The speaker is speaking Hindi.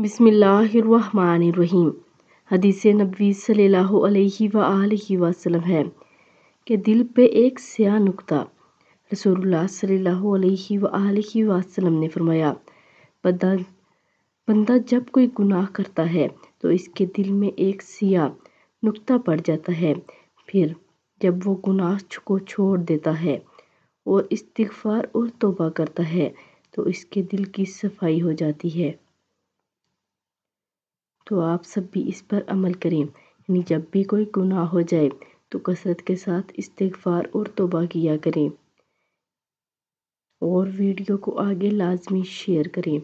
बिसमीम हदीस नबी सल्लल्लाहु अलैहि है कि दिल पे एक स्या नुकता रसूलुल्लाह सल्लल्लाहु अलैहि ने फरमाया बंदा बंदा जब कोई गुनाह करता है तो इसके दिल में एक सिया नुकता पड़ जाता है फिर जब वो गुनाह को छोड़ देता है और इस्तगफार और तोबा करता है तो इसके दिल की सफाई हो जाती है तो आप सब भी इस पर अमल करें यानी जब भी कोई गुनाह हो जाए तो कसरत के साथ इस्तगफ़ार और तोबा किया करें और वीडियो को आगे लाजमी शेयर करें